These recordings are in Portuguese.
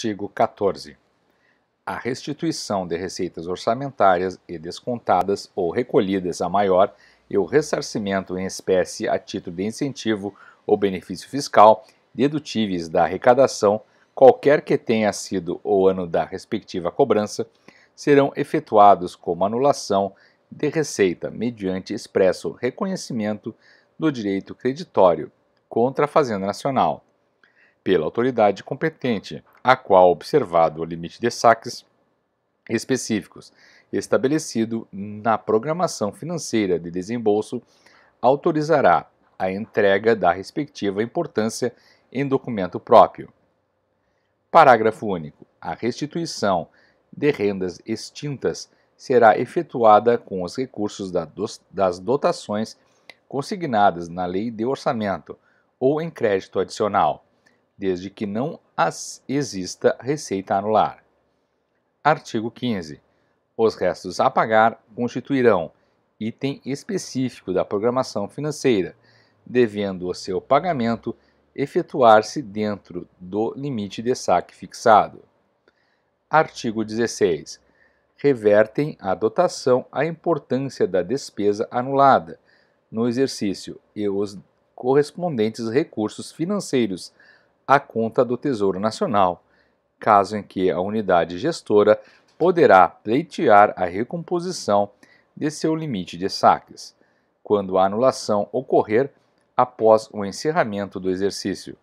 Artigo 14. A restituição de receitas orçamentárias e descontadas ou recolhidas a maior e o ressarcimento em espécie a título de incentivo ou benefício fiscal dedutíveis da arrecadação, qualquer que tenha sido o ano da respectiva cobrança, serão efetuados como anulação de receita mediante expresso reconhecimento do direito creditório contra a Fazenda Nacional, pela autoridade competente, a qual, observado o limite de saques específicos estabelecido na programação financeira de desembolso, autorizará a entrega da respectiva importância em documento próprio. Parágrafo único. A restituição de rendas extintas será efetuada com os recursos das dotações consignadas na Lei de Orçamento ou em crédito adicional desde que não as exista receita anular. Artigo 15. Os restos a pagar constituirão item específico da programação financeira, devendo o seu pagamento efetuar-se dentro do limite de saque fixado. Artigo 16. Revertem à dotação a importância da despesa anulada no exercício e os correspondentes recursos financeiros à conta do Tesouro Nacional, caso em que a unidade gestora poderá pleitear a recomposição de seu limite de saques, quando a anulação ocorrer após o encerramento do exercício.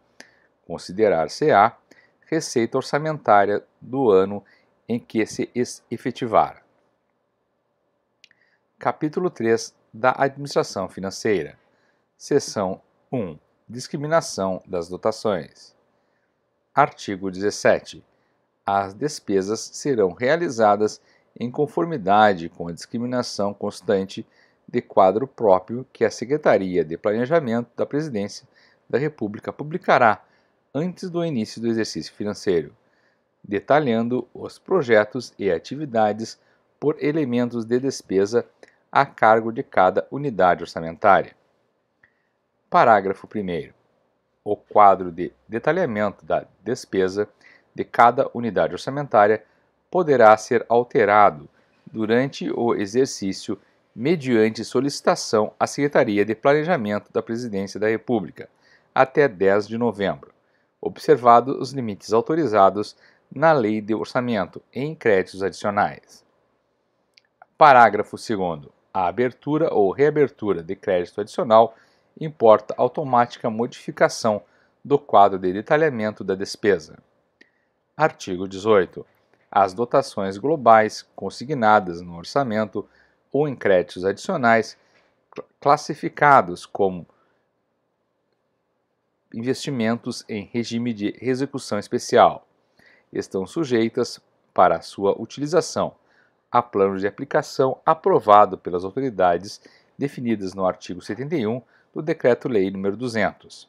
Considerar-se-á receita orçamentária do ano em que se efetivar. Capítulo 3 da Administração Financeira. Seção 1 Discriminação das dotações. Artigo 17. As despesas serão realizadas em conformidade com a discriminação constante de quadro próprio que a Secretaria de Planejamento da Presidência da República publicará antes do início do exercício financeiro, detalhando os projetos e atividades por elementos de despesa a cargo de cada unidade orçamentária. Parágrafo 1 o quadro de detalhamento da despesa de cada unidade orçamentária poderá ser alterado durante o exercício mediante solicitação à Secretaria de Planejamento da Presidência da República, até 10 de novembro, observados os limites autorizados na Lei de Orçamento em créditos adicionais. Parágrafo 2. A abertura ou reabertura de crédito adicional importa automática modificação do quadro de detalhamento da despesa. Artigo 18. As dotações globais consignadas no orçamento ou em créditos adicionais classificados como investimentos em regime de execução especial estão sujeitas para sua utilização a plano de aplicação aprovado pelas autoridades definidas no artigo 71 do Decreto-Lei nº 200,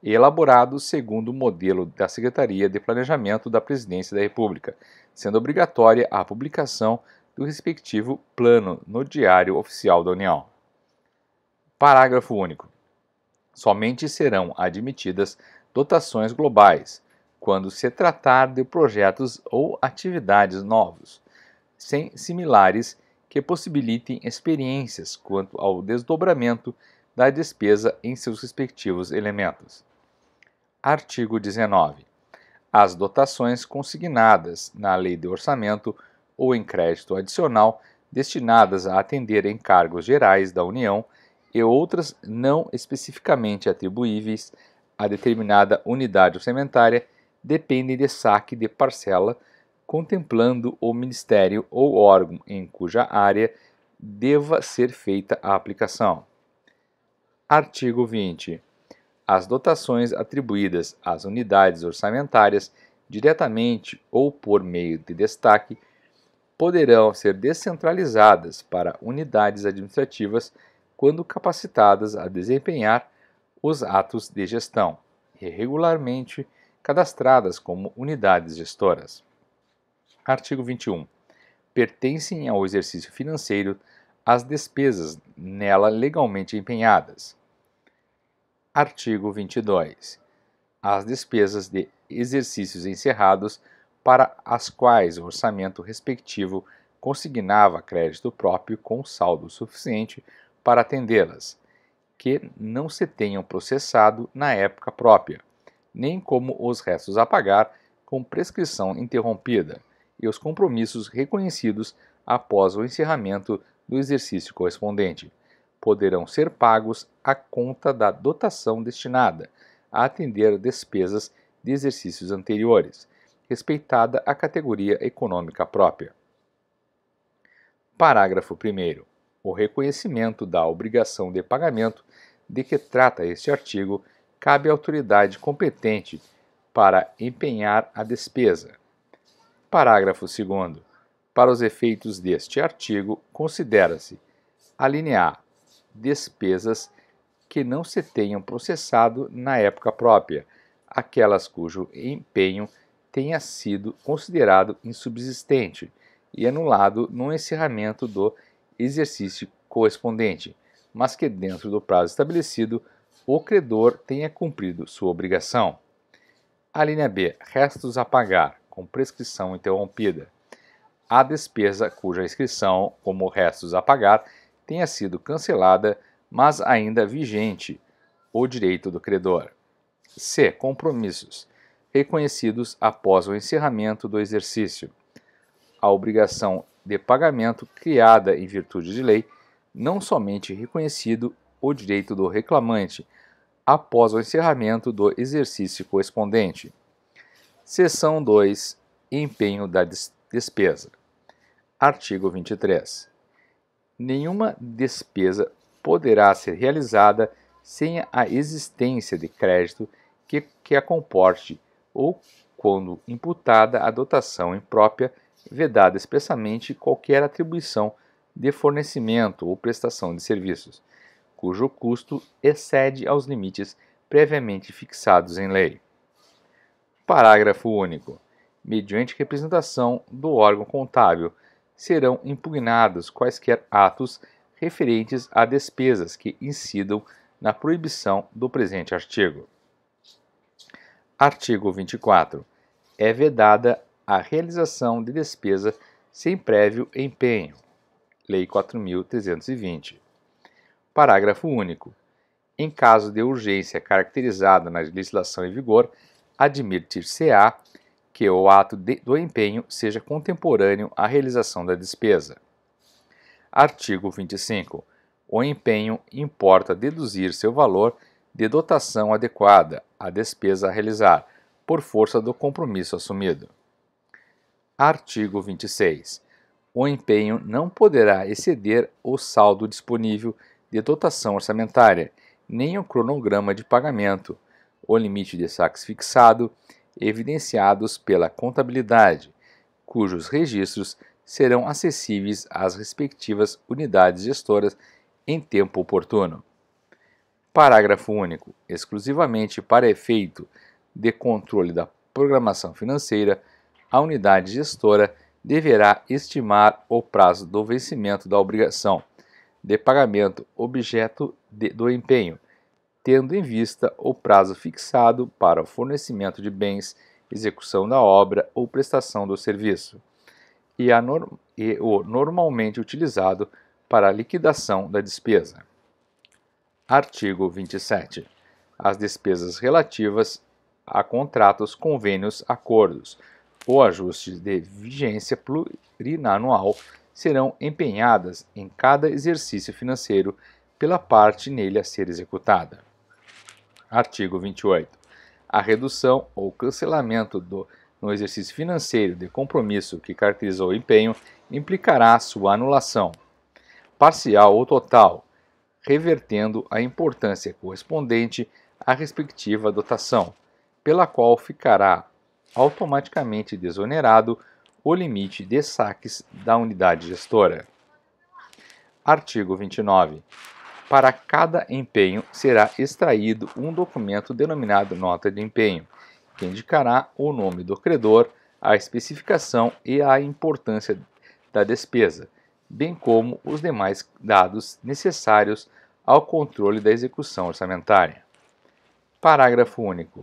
elaborado segundo o modelo da Secretaria de Planejamento da Presidência da República, sendo obrigatória a publicação do respectivo plano no Diário Oficial da União. Parágrafo único. Somente serão admitidas dotações globais quando se tratar de projetos ou atividades novos, sem similares que possibilitem experiências quanto ao desdobramento da despesa em seus respectivos elementos. Artigo 19. As dotações consignadas na Lei de Orçamento ou em crédito adicional destinadas a atender encargos gerais da União e outras não especificamente atribuíveis a determinada unidade orçamentária dependem de saque de parcela, contemplando o Ministério ou órgão em cuja área deva ser feita a aplicação. Artigo 20. As dotações atribuídas às unidades orçamentárias diretamente ou por meio de destaque poderão ser descentralizadas para unidades administrativas quando capacitadas a desempenhar os atos de gestão, regularmente cadastradas como unidades gestoras. Artigo 21. Pertencem ao exercício financeiro as despesas nela legalmente empenhadas. Artigo 22. As despesas de exercícios encerrados para as quais o orçamento respectivo consignava crédito próprio com saldo suficiente para atendê-las, que não se tenham processado na época própria, nem como os restos a pagar com prescrição interrompida e os compromissos reconhecidos após o encerramento do exercício correspondente. Poderão ser pagos à conta da dotação destinada a atender despesas de exercícios anteriores, respeitada a categoria econômica própria. Parágrafo 1. O reconhecimento da obrigação de pagamento de que trata este artigo cabe à autoridade competente para empenhar a despesa. Parágrafo 2. Para os efeitos deste artigo, considera-se alinear A despesas que não se tenham processado na época própria, aquelas cujo empenho tenha sido considerado insubsistente e anulado no encerramento do exercício correspondente, mas que dentro do prazo estabelecido o credor tenha cumprido sua obrigação. A linha B, restos a pagar, com prescrição interrompida a despesa cuja inscrição, como restos a pagar, tenha sido cancelada, mas ainda vigente, o direito do credor. C. Compromissos reconhecidos após o encerramento do exercício. A obrigação de pagamento criada em virtude de lei, não somente reconhecido o direito do reclamante após o encerramento do exercício correspondente. Seção 2. Empenho da despesa Despesa. Artigo 23. Nenhuma despesa poderá ser realizada sem a existência de crédito que, que a comporte ou quando imputada a dotação imprópria, vedada expressamente qualquer atribuição de fornecimento ou prestação de serviços, cujo custo excede aos limites previamente fixados em lei. Parágrafo único mediante representação do órgão contábil, serão impugnados quaisquer atos referentes a despesas que incidam na proibição do presente artigo. Artigo 24. É vedada a realização de despesa sem prévio empenho. Lei 4.320. Parágrafo único. Em caso de urgência caracterizada na legislação em vigor, admitir-se-á que o ato de, do empenho seja contemporâneo à realização da despesa. Artigo 25. O empenho importa deduzir seu valor de dotação adequada à despesa a realizar, por força do compromisso assumido. Artigo 26. O empenho não poderá exceder o saldo disponível de dotação orçamentária, nem o cronograma de pagamento, o limite de saques fixado evidenciados pela contabilidade, cujos registros serão acessíveis às respectivas unidades gestoras em tempo oportuno. Parágrafo único. Exclusivamente para efeito de controle da programação financeira, a unidade gestora deverá estimar o prazo do vencimento da obrigação de pagamento objeto de, do empenho, tendo em vista o prazo fixado para o fornecimento de bens, execução da obra ou prestação do serviço, e, norm e o normalmente utilizado para a liquidação da despesa. Artigo 27. As despesas relativas a contratos, convênios, acordos ou ajustes de vigência plurianual serão empenhadas em cada exercício financeiro pela parte nele a ser executada. Artigo 28. A redução ou cancelamento do, no exercício financeiro de compromisso que caracterizou o empenho implicará sua anulação, parcial ou total, revertendo a importância correspondente à respectiva dotação, pela qual ficará automaticamente desonerado o limite de saques da unidade gestora. Artigo 29. Para cada empenho será extraído um documento denominado nota de empenho, que indicará o nome do credor, a especificação e a importância da despesa, bem como os demais dados necessários ao controle da execução orçamentária. Parágrafo único.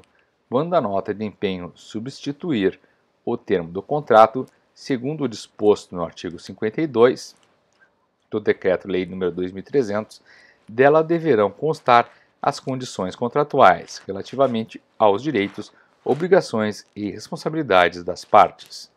Quando a nota de empenho substituir o termo do contrato, segundo o disposto no artigo 52 do Decreto-Lei nº 2300, dela deverão constar as condições contratuais relativamente aos direitos, obrigações e responsabilidades das partes.